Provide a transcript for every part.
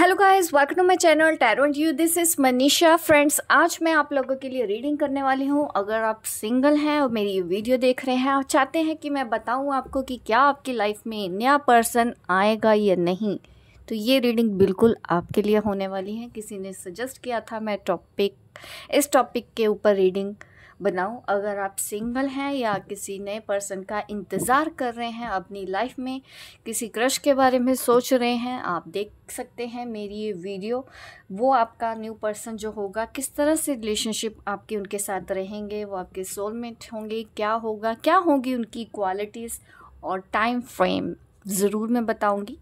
hello guys welcome to my channel tarot you this is Manisha friends आज मैं आप लोगों के लिए रीडिंग करने वाली हूँ अगर आप सिंगल हैं और मेरी ये वीडियो देख रहे हैं और चाहते हैं कि मैं बताऊँ आपको कि क्या आपकी लाइफ में नया पर्सन आएगा या नहीं तो ये रीडिंग बिल्कुल आपके लिए होने वाली है किसी ने सजेस्ट किया था मैं टॉपिक इस टॉपिक के ऊपर रीडिंग बनाऊं अगर आप सिंगल हैं या किसी नए पर्सन का इंतज़ार कर रहे हैं अपनी लाइफ में किसी क्रश के बारे में सोच रहे हैं आप देख सकते हैं मेरी ये वीडियो वो आपका न्यू पर्सन जो होगा किस तरह से रिलेशनशिप आपके उनके साथ रहेंगे वो आपके सोलमेट होंगे क्या होगा क्या होगी उनकी क्वालिटीज़ और टाइम फ्रेम ज़रूर मैं बताऊँगी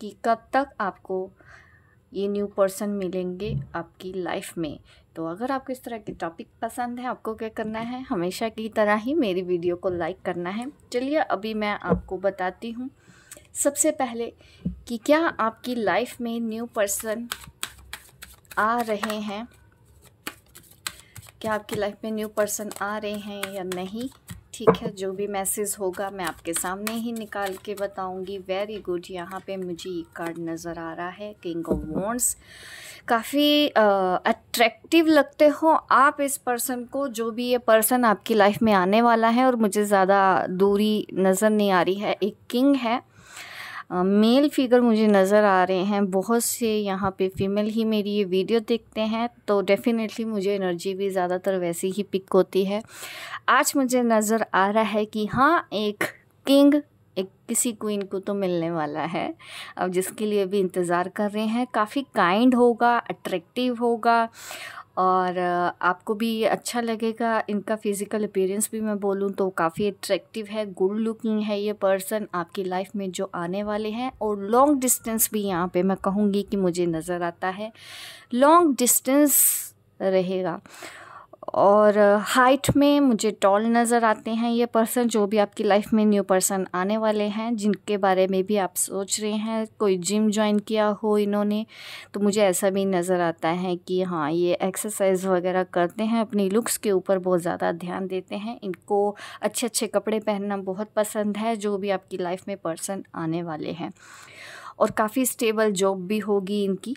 कि कब तक आपको ये न्यू पर्सन मिलेंगे आपकी लाइफ में तो अगर आपको इस तरह के टॉपिक पसंद है आपको क्या करना है हमेशा की तरह ही मेरी वीडियो को लाइक करना है चलिए अभी मैं आपको बताती हूँ सबसे पहले कि क्या आपकी लाइफ में न्यू पर्सन आ रहे हैं क्या आपकी लाइफ में न्यू पर्सन आ रहे हैं या नहीं ठीक है जो भी मैसेज होगा मैं आपके सामने ही निकाल के बताऊंगी वेरी गुड यहाँ पे मुझे ये कार्ड नज़र आ रहा है किंग ऑफ वॉन्ड्स काफ़ी अट्रैक्टिव लगते हो आप इस पर्सन को जो भी ये पर्सन आपकी लाइफ में आने वाला है और मुझे ज़्यादा दूरी नज़र नहीं आ रही है एक किंग है मेल फिगर मुझे नज़र आ रहे हैं बहुत से यहाँ पे फीमेल ही मेरी ये वीडियो देखते हैं तो डेफ़िनेटली मुझे एनर्जी भी ज़्यादातर वैसी ही पिक होती है आज मुझे नज़र आ रहा है कि हाँ एक किंग एक किसी क्वीन को तो मिलने वाला है अब जिसके लिए भी इंतज़ार कर रहे हैं काफ़ी काइंड होगा अट्रैक्टिव होगा और आपको भी अच्छा लगेगा इनका फिज़िकल अपीयरेंस भी मैं बोलूँ तो काफ़ी अट्रैक्टिव है गुड लुकिंग है ये पर्सन आपकी लाइफ में जो आने वाले हैं और लॉन्ग डिस्टेंस भी यहाँ पे मैं कहूँगी कि मुझे नज़र आता है लॉन्ग डिस्टेंस रहेगा और हाइट में मुझे टॉल नज़र आते हैं ये पर्सन जो भी आपकी लाइफ में न्यू पर्सन आने वाले हैं जिनके बारे में भी आप सोच रहे हैं कोई जिम ज्वाइन किया हो इन्होंने तो मुझे ऐसा भी नज़र आता है कि हाँ ये एक्सरसाइज वगैरह करते हैं अपनी लुक्स के ऊपर बहुत ज़्यादा ध्यान देते हैं इनको अच्छे अच्छे कपड़े पहनना बहुत पसंद है जो भी आपकी लाइफ में पर्सन आने वाले हैं और काफ़ी स्टेबल जॉब भी होगी इनकी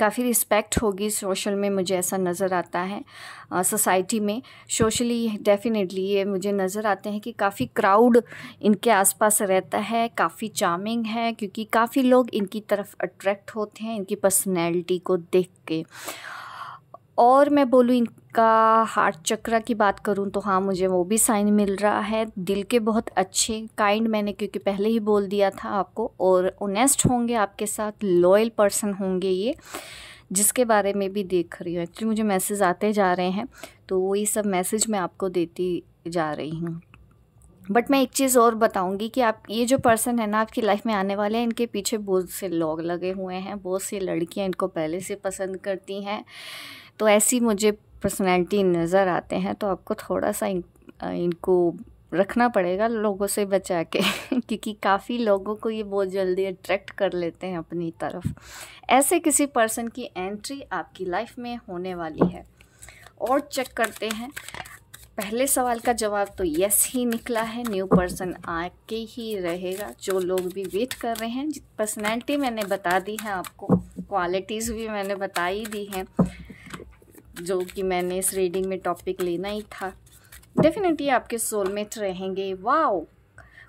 काफ़ी रिस्पेक्ट होगी सोशल में मुझे ऐसा नज़र आता है सोसाइटी में सोशली डेफिनेटली ये मुझे नज़र आते हैं कि काफ़ी क्राउड इनके आसपास रहता है काफ़ी चार्मिंग है क्योंकि काफ़ी लोग इनकी तरफ अट्रैक्ट होते हैं इनकी पर्सनैलिटी को देख के और मैं बोलूँ इनका हार्ट चक्रा की बात करूँ तो हाँ मुझे वो भी साइन मिल रहा है दिल के बहुत अच्छे काइंड मैंने क्योंकि पहले ही बोल दिया था आपको और ओनेस्ट होंगे आपके साथ लॉयल पर्सन होंगे ये जिसके बारे में भी देख रही हूँ एक्चुअली मुझे मैसेज आते जा रहे हैं तो वही सब मैसेज मैं आपको देती जा रही हूँ बट मैं एक चीज़ और बताऊंगी कि आप ये जो पर्सन है ना आपकी लाइफ में आने वाले हैं इनके पीछे बहुत से लोग लगे हुए हैं बहुत सी लड़कियां इनको पहले से पसंद करती हैं तो ऐसी मुझे पर्सनैलिटी नज़र आते हैं तो आपको थोड़ा सा इन, इनको रखना पड़ेगा लोगों से बचा के क्योंकि काफ़ी लोगों को ये बहुत जल्दी अट्रैक्ट कर लेते हैं अपनी तरफ ऐसे किसी पर्सन की एंट्री आपकी लाइफ में होने वाली है और चेक करते हैं पहले सवाल का जवाब तो यस ही निकला है न्यू पर्सन आके ही रहेगा जो लोग भी वेट कर रहे हैं पर्सनैलिटी मैंने बता दी है आपको क्वालिटीज़ भी मैंने बताई दी हैं जो कि मैंने इस रीडिंग में टॉपिक लेना ही था डेफिनेटली आपके सोलमेट रहेंगे वाओ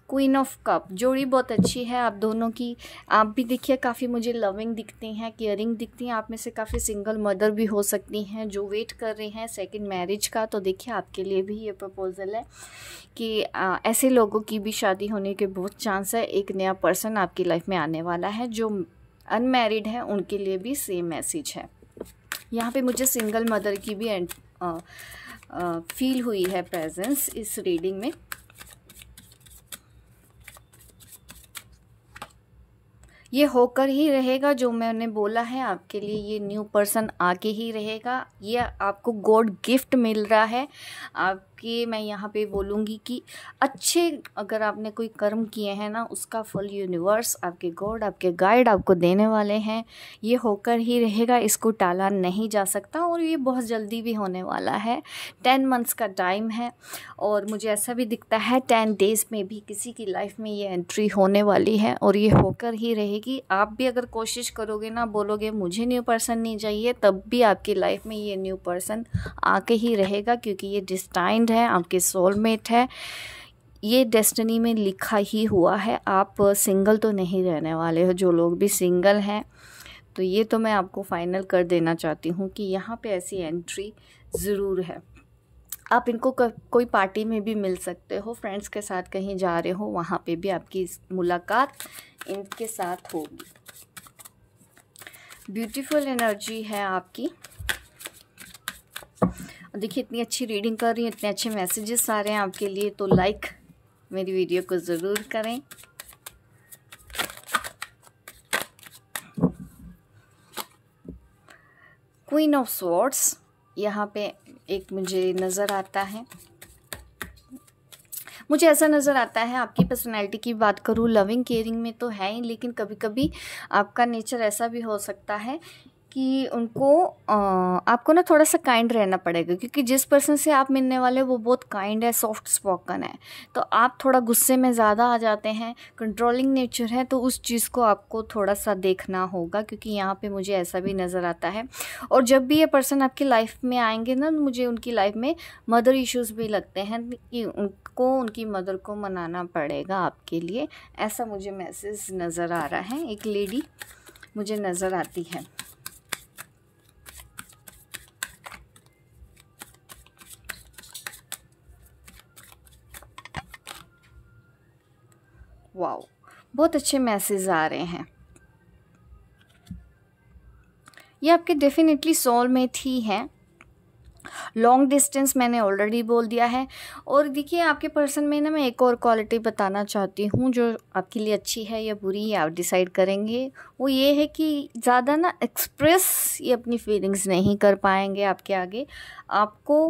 क्वीन ऑफ कप जोड़ी बहुत अच्छी है आप दोनों की आप भी देखिए काफ़ी मुझे लविंग दिखती हैं केयरिंग दिखती हैं आप में से काफ़ी सिंगल मदर भी हो सकती हैं जो वेट कर रहे हैं सेकंड मैरिज का तो देखिए आपके लिए भी ये प्रपोज़ल है कि आ, ऐसे लोगों की भी शादी होने के बहुत चांस है एक नया पर्सन आपकी लाइफ में आने वाला है जो अनमेरिड है उनके लिए भी सेम मैसेज है यहाँ पे मुझे सिंगल मदर की भी एंड फील हुई है प्रेजेंस इस रीडिंग में ये होकर ही रहेगा जो मैंने बोला है आपके लिए ये न्यू पर्सन आके ही रहेगा ये आपको गॉड गिफ्ट मिल रहा है आप कि मैं यहाँ पे बोलूँगी कि अच्छे अगर आपने कोई कर्म किए हैं ना उसका फल यूनिवर्स आपके गॉड आपके गाइड आपको देने वाले हैं ये होकर ही रहेगा इसको टाला नहीं जा सकता और ये बहुत जल्दी भी होने वाला है टेन मंथ्स का टाइम है और मुझे ऐसा भी दिखता है टेन डेज़ में भी किसी की लाइफ में ये एंट्री होने वाली है और ये होकर ही रहेगी आप भी अगर कोशिश करोगे ना बोलोगे मुझे न्यू पर्सन नहीं चाहिए तब भी आपकी लाइफ में ये न्यू पर्सन आके ही रहेगा क्योंकि ये डिस्टाइंड है आपके सोलमेट है ये डेस्टिनी में लिखा ही हुआ है आप सिंगल तो नहीं रहने वाले हो जो लोग भी सिंगल हैं तो ये तो मैं आपको फ़ाइनल कर देना चाहती हूँ कि यहाँ पे ऐसी एंट्री ज़रूर है आप इनको को, कोई पार्टी में भी मिल सकते हो फ्रेंड्स के साथ कहीं जा रहे हो वहाँ पे भी आपकी मुलाकात इनके साथ होगी ब्यूटीफुल एनर्जी है आपकी देखिए इतनी अच्छी रीडिंग कर रही हूँ इतने अच्छे मैसेजेस आ रहे हैं आपके लिए तो लाइक मेरी वीडियो को ज़रूर करें क्वीन ऑफ स्वॉर्ड्स यहाँ पे एक मुझे नज़र आता है मुझे ऐसा नज़र आता है आपकी पर्सनैलिटी की बात करूँ लविंग केयरिंग में तो है ही लेकिन कभी कभी आपका नेचर ऐसा भी हो सकता है कि उनको आपको ना थोड़ा सा काइंड रहना पड़ेगा क्योंकि जिस पर्सन से आप मिलने वाले वो बहुत काइंड है सॉफ्ट स्पोकन है तो आप थोड़ा गुस्से में ज़्यादा आ जाते हैं कंट्रोलिंग नेचर है तो उस चीज़ को आपको थोड़ा सा देखना होगा क्योंकि यहाँ पे मुझे ऐसा भी नज़र आता है और जब भी ये पर्सन आपकी लाइफ में आएंगे ना मुझे उनकी लाइफ में मदर इशूज़ भी लगते हैं कि उनको उनकी मदर को मनाना पड़ेगा आपके लिए ऐसा मुझे मैसेज नज़र आ रहा है एक लेडी मुझे नज़र आती है वाओ बहुत अच्छे मैसेज आ रहे हैं ये आपके डेफिनेटली सोल में थी हैं लॉन्ग डिस्टेंस मैंने ऑलरेडी बोल दिया है और देखिए आपके पर्सन में ना मैं एक और क्वालिटी बताना चाहती हूँ जो आपके लिए अच्छी है या बुरी है आप डिसाइड करेंगे वो ये है कि ज़्यादा ना एक्सप्रेस ये अपनी फीलिंग्स नहीं कर पाएंगे आपके आगे आपको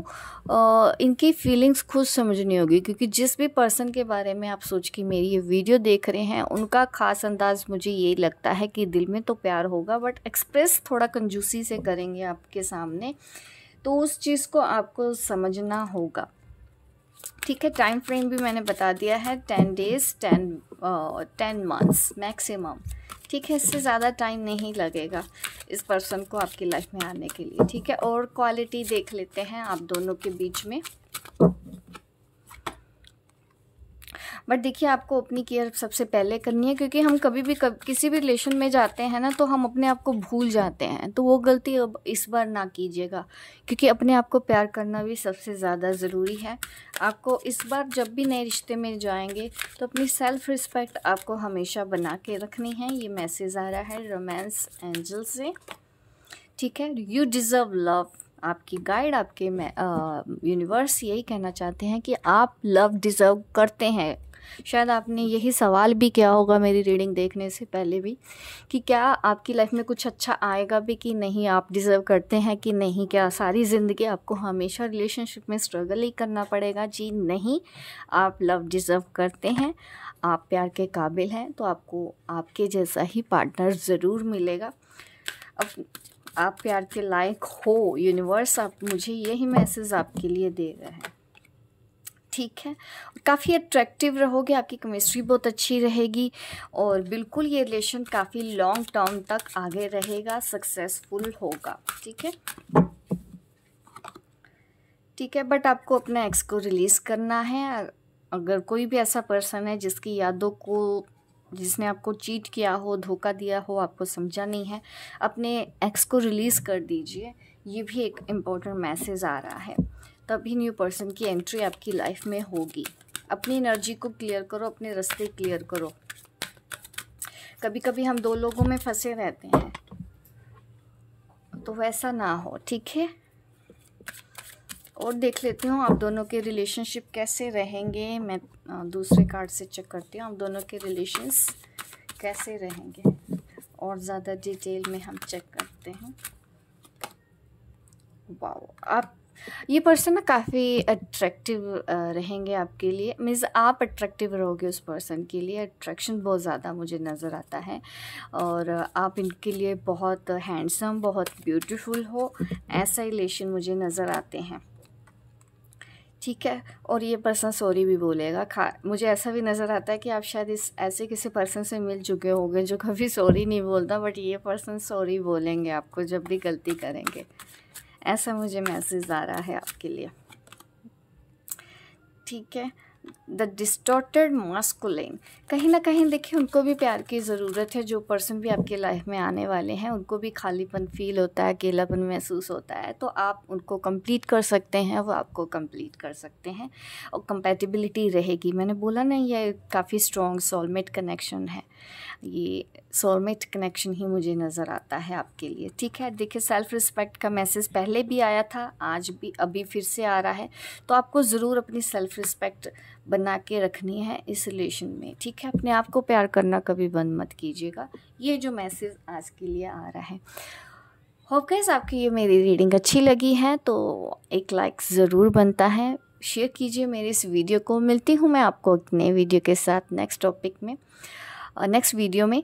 आ, इनकी फीलिंग्स खुद समझनी होगी क्योंकि जिस भी पर्सन के बारे में आप सोच के मेरी ये वीडियो देख रहे हैं उनका ख़ास अंदाज़ मुझे ये लगता है कि दिल में तो प्यार होगा बट एक्सप्रेस थोड़ा कंजूसी से करेंगे आपके सामने तो उस चीज़ को आपको समझना होगा ठीक है टाइम फ्रेम भी मैंने बता दिया है ten days ten ten months maximum ठीक है इससे ज़्यादा टाइम नहीं लगेगा इस पर्सन को आपकी लाइफ में आने के लिए ठीक है और क्वालिटी देख लेते हैं आप दोनों के बीच में बट देखिए आपको अपनी केयर सबसे पहले करनी है क्योंकि हम कभी भी कभ, किसी भी रिलेशन में जाते हैं ना तो हम अपने आप को भूल जाते हैं तो वो गलती अब इस बार ना कीजिएगा क्योंकि अपने आप को प्यार करना भी सबसे ज़्यादा ज़रूरी है आपको इस बार जब भी नए रिश्ते में जाएंगे तो अपनी सेल्फ़ रिस्पेक्ट आपको हमेशा बना के रखनी है ये मैसेज आ रहा है रोमांस एंजल से ठीक है यू डिज़र्व लव आपकी गाइड आपके यूनिवर्स यही कहना चाहते हैं कि आप लव डिज़र्व करते हैं शायद आपने यही सवाल भी किया होगा मेरी रीडिंग देखने से पहले भी कि क्या आपकी लाइफ में कुछ अच्छा आएगा भी कि नहीं आप डिज़र्व करते हैं कि नहीं क्या सारी ज़िंदगी आपको हमेशा रिलेशनशिप में स्ट्रगल ही करना पड़ेगा जी नहीं आप लव डिज़र्व करते हैं आप प्यार के काबिल हैं तो आपको आपके जैसा ही पार्टनर ज़रूर मिलेगा अब आप प्यार के लायक हो यूनिवर्स आप मुझे यही मैसेज आपके लिए दे रहे हैं ठीक है काफ़ी अट्रैक्टिव रहोगे आपकी केमिस्ट्री बहुत अच्छी रहेगी और बिल्कुल ये रिलेशन काफ़ी लॉन्ग टर्म तक आगे रहेगा सक्सेसफुल होगा ठीक है ठीक है बट आपको अपने एक्स को रिलीज़ करना है अगर कोई भी ऐसा पर्सन है जिसकी यादों को जिसने आपको चीट किया हो धोखा दिया हो आपको समझा नहीं है अपने एक्स को रिलीज़ कर दीजिए ये भी एक इम्पोर्टेंट मैसेज आ रहा है तभी न्यू पर्सन की एंट्री आपकी लाइफ में होगी अपनी एनर्जी को क्लियर करो अपने रास्ते क्लियर करो कभी कभी हम दो लोगों में फंसे रहते हैं तो वैसा ना हो ठीक है और देख लेती हूँ आप दोनों के रिलेशनशिप कैसे रहेंगे मैं दूसरे कार्ड से चेक करती हूँ आप दोनों के रिलेशंस कैसे रहेंगे और ज़्यादा डिटेल में हम चेक करते हैं वाह आप ये पर्सन ना काफ़ी अट्रैक्टिव रहेंगे आपके लिए मीन्स आप अट्रैक्टिव रहोगे उस पर्सन के लिए अट्रैक्शन बहुत ज़्यादा मुझे नज़र आता है और आप इनके लिए बहुत हैंडसम बहुत ब्यूटीफुल हो ऐसा रिलेशन मुझे नज़र आते हैं ठीक है और ये पर्सन सॉरी भी बोलेगा खा मुझे ऐसा भी नज़र आता है कि आप शायद इस ऐसे किसी पर्सन से मिल चुके होंगे जो कभी सॉरी नहीं बोलता बट ये पर्सन सॉरी बोलेंगे आपको जब भी गलती करेंगे ऐसा मुझे मैसेज आ रहा है आपके लिए ठीक है द डिस्टोटेड मास्कुलिन कहीं ना कहीं देखिए उनको भी प्यार की ज़रूरत है जो पर्सन भी आपके लाइफ में आने वाले हैं उनको भी खालीपन फील होता है अकेलापन महसूस होता है तो आप उनको कंप्लीट कर सकते हैं वो आपको कंप्लीट कर सकते हैं और कंपेटिबिलिटी रहेगी मैंने बोला ना ये काफ़ी स्ट्रॉन्ग सोलमेट कनेक्शन है ये सोलमेट कनेक्शन ही मुझे नज़र आता है आपके लिए ठीक है देखिए सेल्फ़ रिस्पेक्ट का मैसेज पहले भी आया था आज भी अभी फिर से आ रहा है तो आपको ज़रूर अपनी सेल्फ़ रिस्पेक्ट बना के रखनी है इस रिलेशन में ठीक है अपने आप को प्यार करना कभी बंद मत कीजिएगा ये जो मैसेज आज के लिए आ रहा है होप गैस आपकी ये मेरी रीडिंग अच्छी लगी है तो एक लाइक ज़रूर बनता है शेयर कीजिए मेरे इस वीडियो को मिलती हूँ मैं आपको एक नए वीडियो के साथ नेक्स्ट टॉपिक में नेक्स्ट वीडियो में